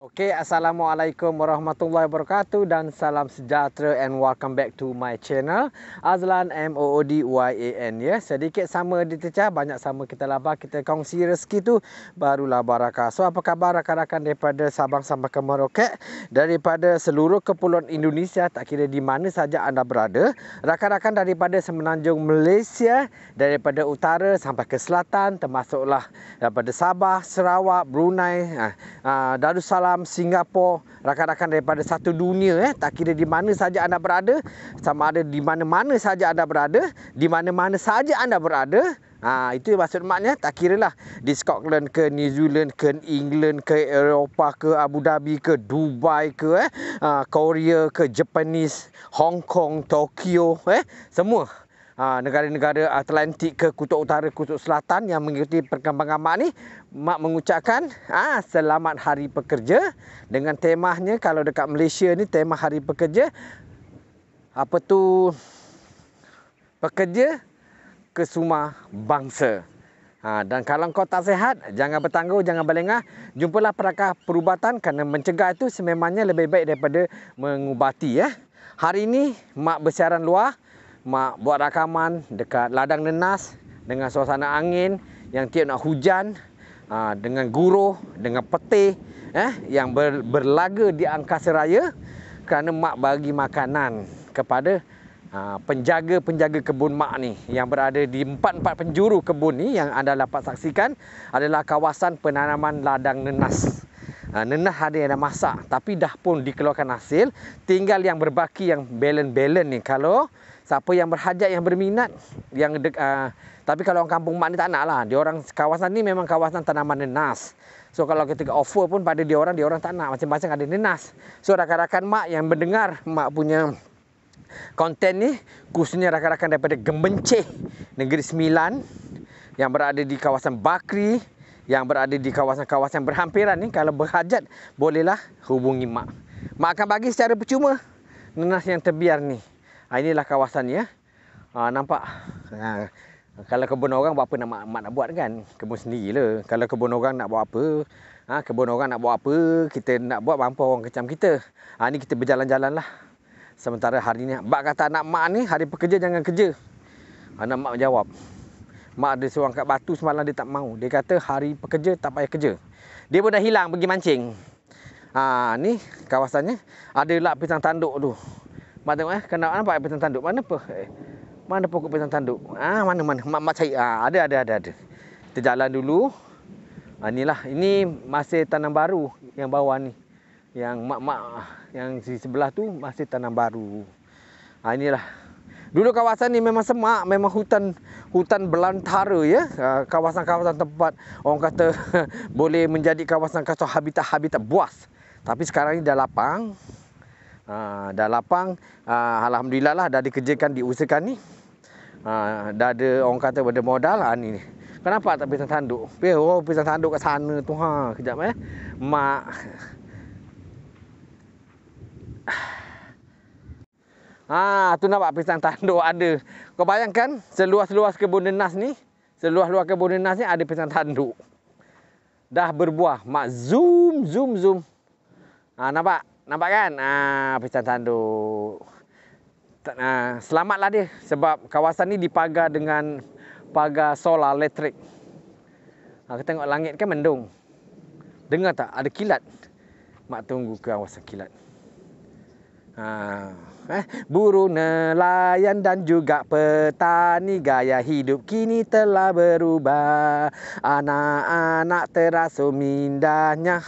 Okay, Assalamualaikum warahmatullahi wabarakatuh dan salam sejahtera and welcome back to my channel Azlan M-O-O-D-Y-A-N ya. Sedikit sama di ditecah, banyak sama kita labah, kita kongsi rezeki tu Barulah barakah So, apa khabar rakan-rakan daripada Sabang sampai ke Merauke Daripada seluruh kepulauan Indonesia, tak kira di mana saja anda berada Rakan-rakan daripada Semenanjung Malaysia Daripada utara sampai ke selatan Termasuklah daripada Sabah, Sarawak, Brunei ha, ha, Darussalam dalam Singapura rakan-rakan daripada satu dunia eh tak kira di mana saja anda berada sama ada di mana-mana saja anda berada di mana-mana saja anda berada Ha, itu maksud maknya tak kira lah di Scotland ke New Zealand ke England ke Eropah ke Abu Dhabi ke Dubai ke eh, ha, Korea ke Japanese Hong Kong Tokyo eh, semua Ha, negara-negara Atlantik ke Kutub Utara, Kutub Selatan yang mengikuti perkembangan Mak ni, Mak mengucapkan ah selamat hari pekerja dengan temanya kalau dekat Malaysia ni tema hari pekerja apa tu pekerja kesuma bangsa. Ha, dan kalau kau tak sehat, jangan bertangguh, jangan berlengah. Jumpalah perakah perubatan kerana mencegah itu sememangnya lebih baik daripada mengubati. Ya. Hari ini, Mak bersiaran luar mak buat rakaman dekat ladang nenas dengan suasana angin yang tiap nak hujan ha, dengan guru dengan peti eh yang ber, berlaga di angkasa raya kerana mak bagi makanan kepada ha, penjaga-penjaga kebun mak ni yang berada di empat-empat penjuru kebun ni yang anda dapat saksikan adalah kawasan penanaman ladang nenas Ha, nenah ada yang dah masak tapi dah pun dikeluarkan hasil tinggal yang berbaki yang belen belen ni kalau siapa yang berhajat yang berminat yang dek, uh, tapi kalau orang kampung mak ni tak nak lah dia orang kawasan ni memang kawasan tanaman nenas so kalau kita offer pun pada dia orang dia orang tak nak macam-macam ada nenas so rakan-rakan mak yang mendengar mak punya konten ni khususnya rakan-rakan daripada Gembenceh Negeri Sembilan yang berada di kawasan Bakri yang berada di kawasan-kawasan berhampiran ni kalau berhajat bolehlah hubungi mak. Mak akan bagi secara percuma nanas yang terbiar ni. Ha, inilah kawasannya. Ha, nampak? Ha, kalau kebun orang buat apa nak mak, mak nak buat kan? Kebun sendiri Kalau kebun orang nak buat apa? Ha, kebun orang nak buat apa? Kita nak buat mampu orang kecam kita. Ha, ni kita berjalan jalanlah Sementara hari ni. Bak kata nak mak ni hari pekerja jangan kerja. Anak mak jawab. Mak ada seorang kat batu semalam dia tak mau. Dia kata hari pekerja tak payah kerja. Dia pun dah hilang pergi mancing. Ha, ni kawasannya. Ada lah pisang tanduk tu. Mak tengok eh. Kenapa nampak pisang tanduk? Mana apa? Eh, mana pokok pisang tanduk? Ah ha, mana mana. Mak, mak cari. Ha, ada ada ada ada. Kita jalan dulu. Ha, inilah. Ini masih tanam baru. Yang bawah ni. Yang mak-mak yang di sebelah tu masih tanam baru. Ha, inilah. Dulu kawasan ni memang semak. Memang Hutan hutan belantara ya ha, kawasan-kawasan tempat orang kata boleh menjadi kawasan kacau habitat-habitat buas tapi sekarang ini dah lapang ha, dah lapang ha, alhamdulillah lah dah dikerjakan diusahakan ni ha, dah ada orang kata ada modal lah ni kenapa tak pisang tanduk eh, oh pisang tanduk kat sana tu ha kejap eh mak Ah, tu nampak pisang tanduk ada. Kau bayangkan seluas-luas kebun nenas ni, seluas-luas kebun nenas ni ada pisang tanduk. Dah berbuah. Mak zoom, zoom, zoom. Ha, nampak? Nampak kan? Ah, pisang tanduk. Ha, selamatlah dia sebab kawasan ni dipagar dengan pagar solar elektrik. Ha, kita tengok langit kan mendung. Dengar tak? Ada kilat. Mak tunggu kawasan kilat. kilat. Ha. Eh, buru nelayan dan juga petani gaya hidup kini telah berubah. Anak-anak terasa mindahnya.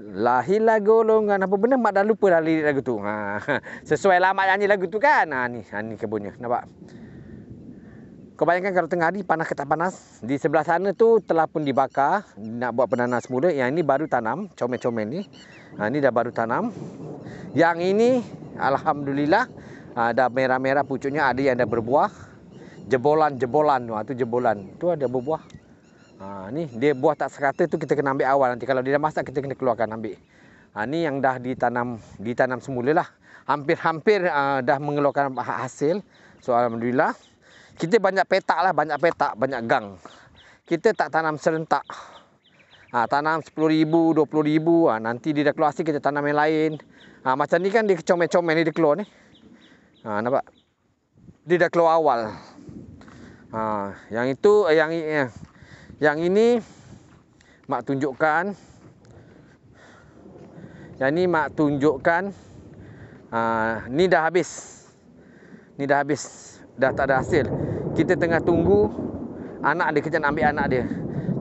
Lahirlah golongan apa benda mak dah lupa dah lirik lagu tu. Ha. Sesuai lah mak nyanyi lagu tu kan. Ha ni, ha, ni kebunnya. Nampak? Kau bayangkan kalau tengah hari panas ke tak panas. Di sebelah sana tu telah pun dibakar. Nak buat penanas semula. Yang ini baru tanam. Comel-comel ni. Ha, ini dah baru tanam. Yang ini Alhamdulillah. Ha, dah merah-merah pucuknya. Ada yang dah berbuah. Jebolan-jebolan. Ha, tu jebolan. Tu ada berbuah. Ha, ni dia buah tak serata tu kita kena ambil awal. Nanti kalau dia dah masak kita kena keluarkan ambil. Ha, ni yang dah ditanam ditanam semula lah. Hampir-hampir uh, dah mengeluarkan hasil. So Alhamdulillah kita banyak petak lah, banyak petak, banyak gang. Kita tak tanam serentak. Ha, tanam RM10,000, RM20,000. Ha, nanti dia dah keluar hasil, kita tanam yang lain. Ha, macam ni kan dia comel-comel ni dia keluar ni. Ha, nampak? Dia dah keluar awal. Ha, yang itu, eh, yang ini. Eh, yang ini, Mak tunjukkan. Yang ni Mak tunjukkan. Ha, ni dah habis. Ni dah habis dah tak ada hasil kita tengah tunggu anak dia kita nak ambil anak dia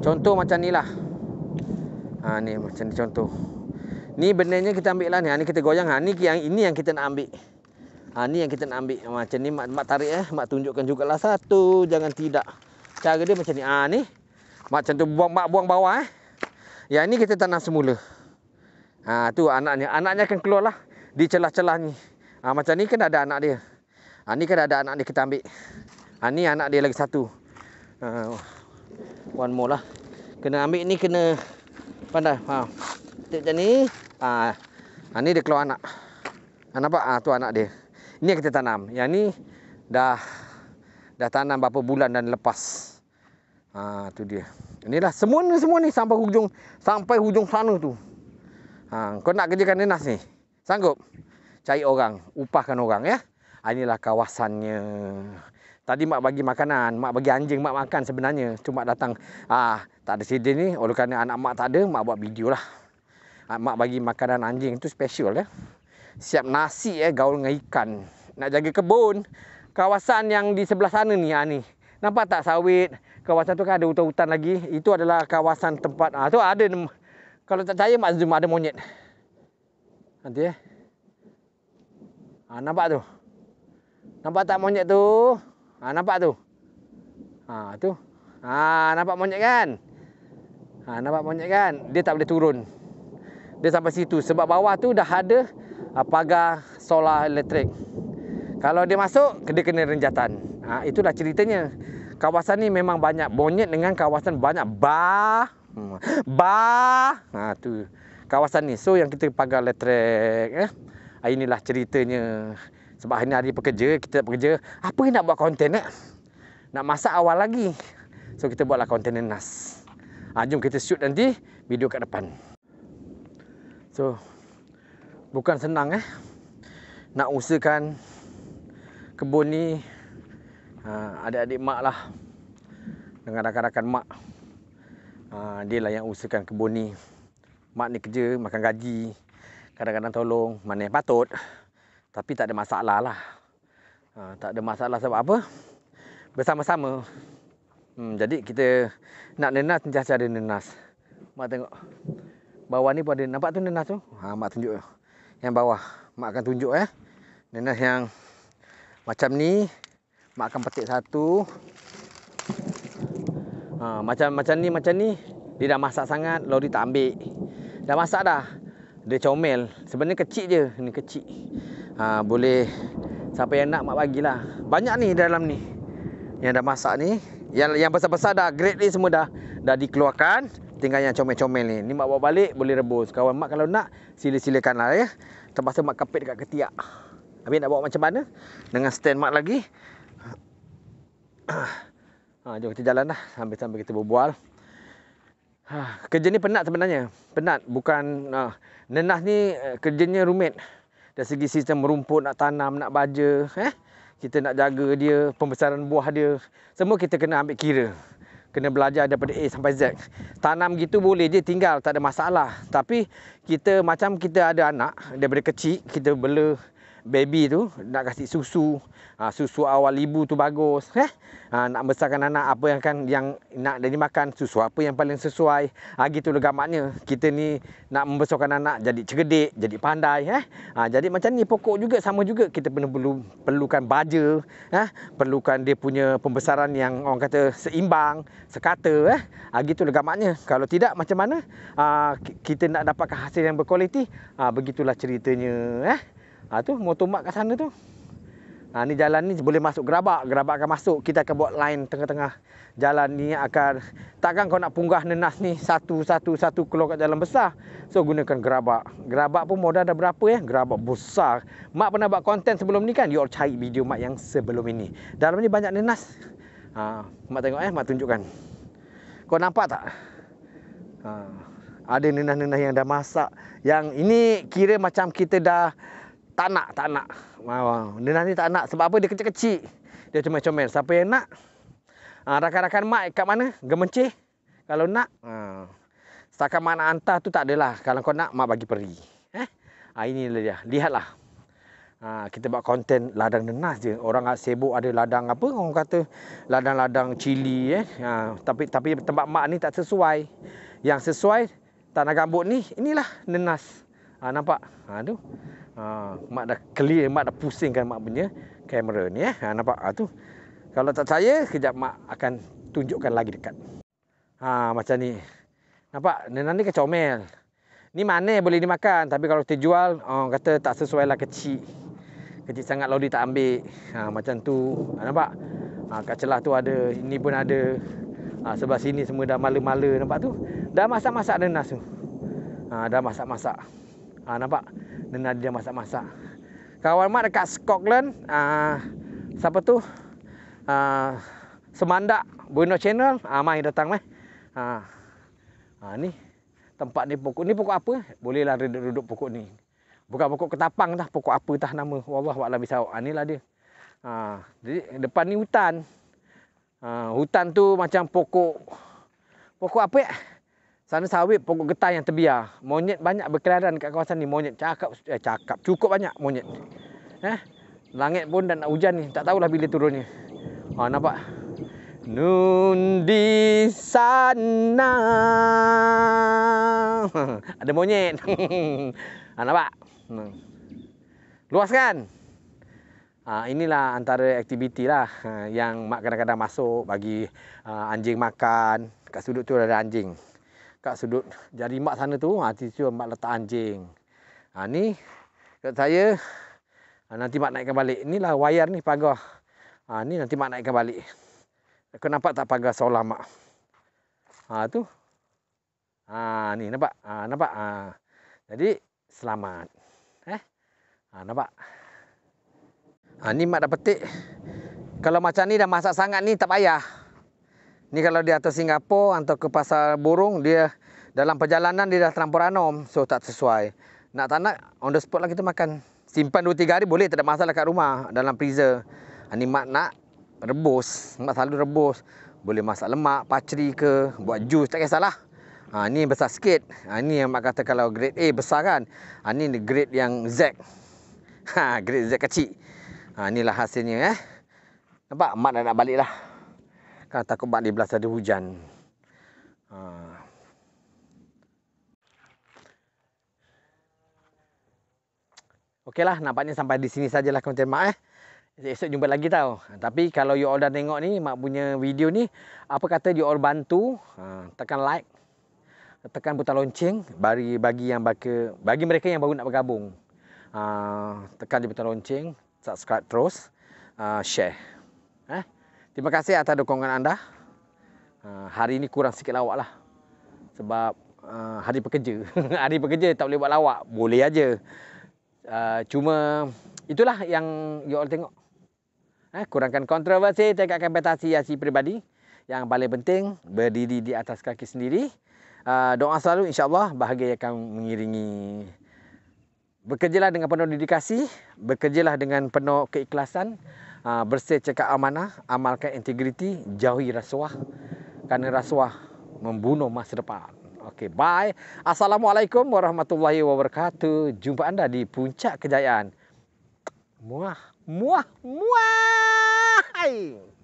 contoh macam ni lah. ha ni macam ni contoh ni benarnya kita ambil lah ni ha, ni kita goyang ha ni yang ini yang kita nak ambil ha ni yang kita nak ambil ha, macam ni mak, mak tarik eh mak tunjukkan juga lah satu jangan tidak cara dia macam ni ha ni macam tu buang mak buang bawah eh yang ni kita tanam semula ha tu anaknya anaknya akan keluarlah di celah-celah ni ha macam ni kan ada anak dia Ha, ni kan ada anak dia kita ambil. Ha, ni anak dia lagi satu. Uh, one more lah. Kena ambil ni kena pandai. Ha. Tengok macam ni. Ha. ha. ni dia keluar anak. Ha, nampak? Ha, tu anak dia. Ini kita tanam. Yang ni dah dah tanam berapa bulan dan lepas. Ha, tu dia. Inilah semua ni semua ni sampai hujung sampai hujung sana tu. Ha, kau nak kerjakan nenas ni? Sanggup? Cari orang, upahkan orang ya. Ah, inilah kawasannya. Tadi mak bagi makanan, mak bagi anjing mak makan sebenarnya. Cuma datang ah tak ada sidin ni oleh kerana anak mak tak ada, mak buat video lah. Ah, mak bagi makanan anjing tu special ya. Eh. Siap nasi eh gaul dengan ikan. Nak jaga kebun. Kawasan yang di sebelah sana ni ah ni. Nampak tak sawit? Kawasan tu kan ada hutan-hutan lagi. Itu adalah kawasan tempat ah tu ada kalau tak percaya mak zoom ada monyet. Nanti eh. Ah nampak tu. Nampak tak monyet tu? Ha, nampak tu? Ha, tu. Ha, nampak monyet kan? Ha, nampak monyet kan? Dia tak boleh turun. Dia sampai situ. Sebab bawah tu dah ada ha, pagar solar elektrik. Kalau dia masuk, dia kena renjatan. Ha, itulah ceritanya. Kawasan ni memang banyak monyet dengan kawasan banyak bah bah. ha tu kawasan ni so yang kita pagar elektrik. eh ah, inilah ceritanya sebab hari ni hari pekerja, kita nak pekerja. Apa nak buat konten eh? Nak masak awal lagi. So kita buatlah konten nas. Ha, jom kita shoot nanti video kat depan. So bukan senang eh nak usahakan kebun ni ha, adik-adik mak lah dengan rakan-rakan mak ha, dia lah yang usahakan kebun ni mak ni kerja makan gaji kadang-kadang tolong mana yang patut tapi tak ada masalah lah. Ha, tak ada masalah sebab apa? Bersama-sama. Hmm, jadi kita nak nenas, sentiasa ada nenas. Mak tengok. Bawah ni pun ada. Nampak tu nenas tu? Ha, mak tunjuk. Yang bawah. Mak akan tunjuk eh. Nenas yang macam ni. Mak akan petik satu. Ha, macam macam ni, macam ni. Dia dah masak sangat. Lori tak ambil. Dah masak dah. Dia comel. Sebenarnya kecil je. Ini kecil ha, Boleh Siapa yang nak mak bagilah Banyak ni dalam ni Yang dah masak ni Yang yang besar-besar dah Grade ni semua dah Dah dikeluarkan Tinggal yang comel-comel ni Ni mak bawa balik Boleh rebus Kawan mak kalau nak Sila-silakan lah ya Terpaksa mak kapit dekat ketiak Habis nak bawa macam mana Dengan stand mak lagi ha, Jom kita jalan lah Sambil-sambil kita berbual Ha, kerja ni penat sebenarnya. Penat. Bukan... Ha, nenas ni eh, kerjanya rumit dari segi sistem rumput nak tanam nak baja eh kita nak jaga dia pembesaran buah dia semua kita kena ambil kira kena belajar daripada A sampai Z tanam gitu boleh je tinggal tak ada masalah tapi kita macam kita ada anak daripada kecil kita bela baby tu nak kasih susu ha, susu awal ibu tu bagus eh ha, nak besarkan anak apa yang akan yang nak dia makan susu apa yang paling sesuai ha, gitu lah gamaknya kita ni nak membesarkan anak jadi cerdik jadi pandai eh ha, jadi macam ni pokok juga sama juga kita perlu perlu perlukan baja eh perlukan dia punya pembesaran yang orang kata seimbang sekata eh ha, gitu lah gamaknya kalau tidak macam mana ha, kita nak dapatkan hasil yang berkualiti ha, begitulah ceritanya eh Ha, tu motor mak kat sana tu. Ha, ni jalan ni boleh masuk gerabak. Gerabak akan masuk. Kita akan buat line tengah-tengah. Jalan ni akan... Takkan kau nak punggah nenas ni satu-satu-satu keluar kat jalan besar. So gunakan gerabak. Gerabak pun modal ada berapa ya? Gerabak besar. Mak pernah buat konten sebelum ni kan? You all cari video mak yang sebelum ini. Dalam ni banyak nenas. Ha, mak tengok eh. Mak tunjukkan. Kau nampak tak? Ha, ada nenas-nenas yang dah masak. Yang ini kira macam kita dah tak nak, tak nak. Wow. Dia nanti tak nak. Sebab apa? Dia kecil-kecil. Dia comel-comel. Siapa yang nak? Ha, rakan-rakan mak kat mana? Gemencih? Kalau nak? Ha. Setakat mak nak hantar tu tak adalah. Kalau kau nak, mak bagi peri. Eh? Ha, ini dia. Lihatlah. Ha, kita buat konten ladang nenas je. Orang nak sibuk ada ladang apa orang kata ladang-ladang cili eh. Ha, tapi tapi tempat mak ni tak sesuai. Yang sesuai tanah gambut ni inilah nenas. Ha, nampak? Ha, tu. Ha, mak dah clear, mak dah pusingkan mak punya kamera ni eh. Ha, nampak ha, tu. Kalau tak saya kejap mak akan tunjukkan lagi dekat. Ha, macam ni. Nampak? Nenang ni kecomel. Kan ni mana boleh dimakan. Tapi kalau kita jual, oh, kata tak sesuai lah kecil. Kecil sangat lori tak ambil. Ha, macam tu. Ha, nampak? Ha, kat celah tu ada. Ini pun ada. Ha, sebab sini semua dah mala-mala. Nampak tu? Dah masak-masak nenas lah tu. Ha, dah masak-masak. Ha, Nampak? dan ada masak-masak. Kawan Mat dekat Scotland, uh, siapa tu? Uh, ah, Semandak Bruno Channel, uh, mai datang eh. Uh, uh, ni tempat ni pokok ni pokok apa? Bolehlah duduk-duduk pokok ni. Bukan pokok ketapang dah, pokok apa tah nama. Wallah wallah bisau. Uh, inilah dia. Uh, jadi depan ni hutan. Uh, hutan tu macam pokok pokok apa ya? Sana sawit pokok getah yang terbiar. Monyet banyak berkeliaran kat kawasan ni. Monyet cakap, eh, cakap. Cukup banyak monyet. Eh? Langit pun dan nak hujan ni. Tak tahulah bila turunnya. Ha, nampak? Nun di sana. Ada monyet. ha, nampak? Hmm. Luas kan? Ha, inilah antara aktiviti lah ha, yang mak kadang-kadang masuk bagi ha, anjing makan. Kat sudut tu ada anjing kat sudut jari mak sana tu ha ah, situ mak letak anjing. Ha ni kat saya ha, nanti mak naikkan balik. Inilah wayar ni pagar. Ha ni nanti mak naikkan balik. Kau nampak tak pagar seolah mak? Ha tu. Ha ni nampak. Ha nampak. Ha. Jadi selamat. Eh? Ha nampak. Ha ni mak dah petik. Kalau macam ni dah masak sangat ni tak payah. Ni kalau di atas Singapura atau ke pasar burung, dia dalam perjalanan dia dah terlampau ranum. So, tak sesuai. Nak tak nak, on the spot lah kita makan. Simpan 2-3 hari boleh, tak ada masalah kat rumah. Dalam freezer. Ani ha, mak nak rebus. Mak selalu rebus. Boleh masak lemak, pacri ke, buat jus, tak kisahlah. Ha, ni besar sikit. Ha, ni yang mak kata kalau grade A besar kan. Ha, ni grade yang Z. Ha, grade Z kecil. Ha, inilah hasilnya eh. Nampak? Mak dah nak balik lah. Kan takut bak 11 ada hujan. Ha. lah, nampaknya sampai di sini sajalah konten mak eh. Esok jumpa lagi tau. Ha, tapi kalau you all dah tengok ni mak punya video ni, apa kata you all bantu ha, tekan like, tekan butang lonceng bagi bagi yang baka, bagi mereka yang baru nak bergabung. Ha, tekan je butang lonceng, subscribe terus, uh, share. Ha? Terima kasih atas dukungan anda. Uh, hari ini kurang sikit lawak lah. Sebab uh, hari pekerja. hari pekerja tak boleh buat lawak. Boleh aja. Uh, cuma itulah yang you all tengok. Eh, kurangkan kontroversi, tegakkan betasi asli pribadi. Yang paling penting, berdiri di atas kaki sendiri. Uh, doa selalu insyaAllah bahagia akan mengiringi. Bekerjalah dengan penuh dedikasi. Bekerjalah dengan penuh keikhlasan. Hmm. Ah, bersih cakap amanah, amalkan integriti, jauhi rasuah. Kerana rasuah membunuh masa depan. Okay bye. Assalamualaikum warahmatullahi wabarakatuh. Jumpa anda di puncak kejayaan. Muah, muah, muah. Hai.